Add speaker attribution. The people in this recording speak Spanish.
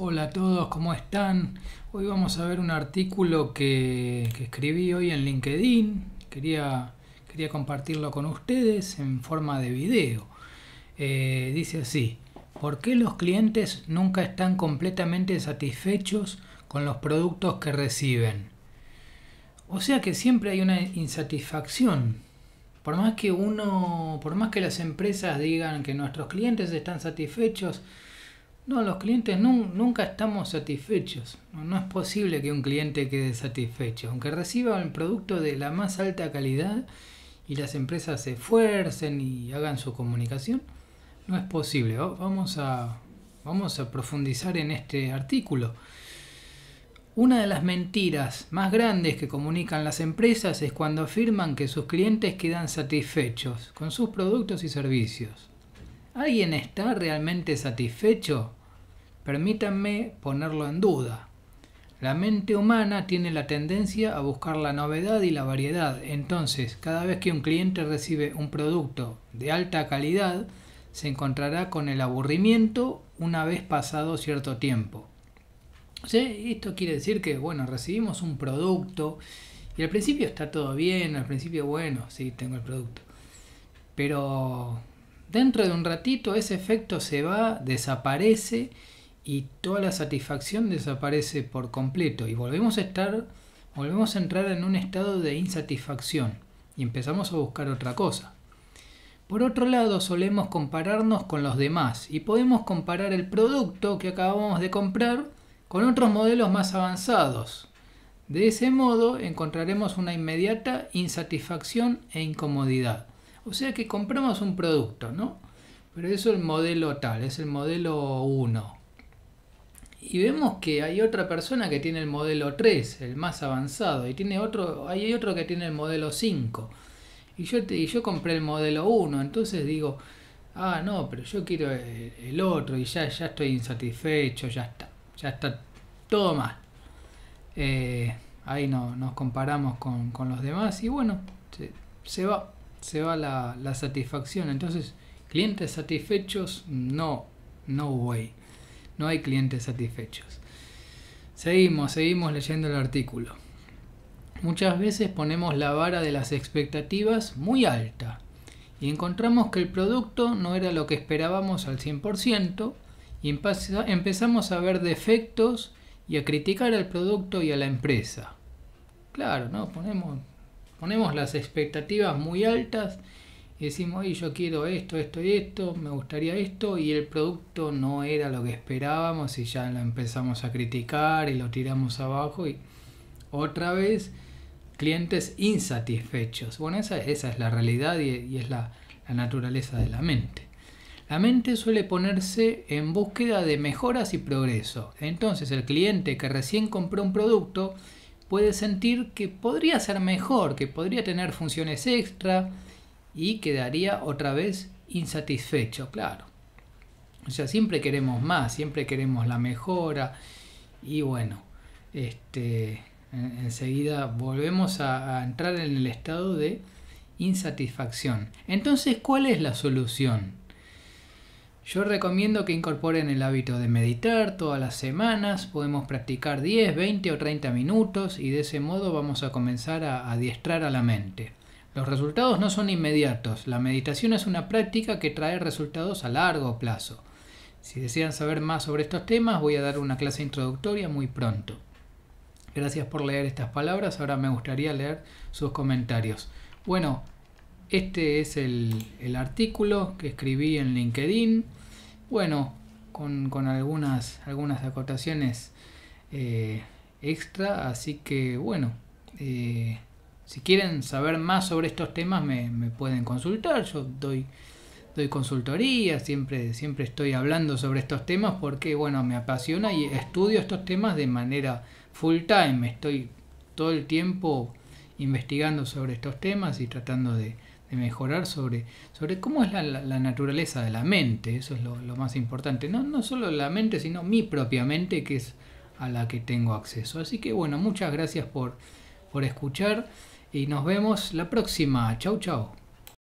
Speaker 1: Hola a todos, ¿cómo están? Hoy vamos a ver un artículo que, escribí hoy en LinkedIn. Quería, compartirlo con ustedes en forma de video. Eh, dice así, ¿por qué los clientes nunca están completamente satisfechos con los productos que reciben? O sea que siempre hay una insatisfacción. Por más que uno, por más que las empresas digan que nuestros clientes están satisfechos, no, los clientes nunca estamos satisfechos. No, es posible que un cliente quede satisfecho. Aunque reciba un producto de la más alta calidad y las empresas se esfuercen y hagan su comunicación, no es posible. Vamos a, vamos a profundizar en este artículo. Una de las mentiras más grandes que comunican las empresas es cuando afirman que sus clientes quedan satisfechos con sus productos y servicios. ¿Alguien está realmente satisfecho Permítanme ponerlo en duda. La mente humana tiene la tendencia a buscar la novedad y la variedad, entonces cada vez que un cliente recibe un producto de alta calidad, se encontrará con el aburrimiento una vez pasado cierto tiempo. Esto quiere decir que, bueno, recibimos un producto y al principio está todo bien, al principio, bueno, sí, tengo el producto. Pero dentro de un ratito ese efecto se va, desaparece y toda la satisfacción desaparece por completo y volvemos a estar, volvemos a entrar en un estado de insatisfacción y empezamos a buscar otra cosa. Por otro lado, solemos compararnos con los demás y podemos comparar el producto que acabamos de comprar con otros modelos más avanzados. De ese modo encontraremos una inmediata insatisfacción e incomodidad. O sea que compramos un producto, ¿no? Pero eso es el modelo tal, es el modelo 1 y vemos que hay otra persona que tiene el modelo 3, el más avanzado, y tiene otro, hay otro que tiene el modelo 5. Y yo, y yo compré el modelo 1, entonces digo, ah, no, pero yo quiero el, otro y ya, ya estoy insatisfecho, ya está, ya está todo mal. Eh, ahí no, nos comparamos con, los demás y bueno, se, va, se va la, la, satisfacción. Entonces, clientes satisfechos, no, no way. No hay clientes satisfechos. Seguimos, seguimos leyendo el artículo. Muchas veces ponemos la vara de las expectativas muy alta y encontramos que el producto no era lo que esperábamos al 100% y empezamos a ver defectos y a criticar al producto y a la empresa. Claro, ¿no? Ponemos, ponemos las expectativas muy altas y decimos, oye, yo quiero esto, esto y esto, me gustaría esto, y el producto no era lo que esperábamos y ya lo empezamos a criticar y lo tiramos abajo y otra vez clientes insatisfechos. Bueno, esa, es la realidad y, es la, la naturaleza de la mente. La mente suele ponerse en búsqueda de mejoras y progreso. Entonces el cliente que recién compró un producto puede sentir que podría ser mejor, que podría tener funciones extra, y quedaría otra vez insatisfecho, claro. O sea, siempre queremos más, siempre queremos la mejora y bueno, este, enseguida volvemos a, a entrar en el estado de insatisfacción. Entonces, ¿cuál es la solución? Yo recomiendo que incorporen el hábito de meditar todas las semanas, podemos practicar 10, 20 o 30 minutos y de ese modo vamos a comenzar a adiestrar a la mente. Los resultados no son inmediatos. La meditación es una práctica que trae resultados a largo plazo. Si desean saber más sobre estos temas, voy a dar una clase introductoria muy pronto. Gracias por leer estas palabras. Ahora me gustaría leer sus comentarios. Bueno, este es el, artículo que escribí en LinkedIn. Bueno, con, algunas, algunas acotaciones eh, extra. Así que bueno. Eh, si quieren saber más sobre estos temas me, pueden consultar, yo doy, doy consultoría, siempre, siempre estoy hablando sobre estos temas porque bueno, me apasiona y estudio estos temas de manera full time, estoy todo el tiempo investigando sobre estos temas y tratando de, mejorar sobre, sobre cómo es la, naturaleza de la mente, eso es lo, más importante, no, no solo la mente, sino mi propia mente que es a la que tengo acceso. Así que bueno, muchas gracias por, por escuchar y nos vemos la próxima. Chau, chau.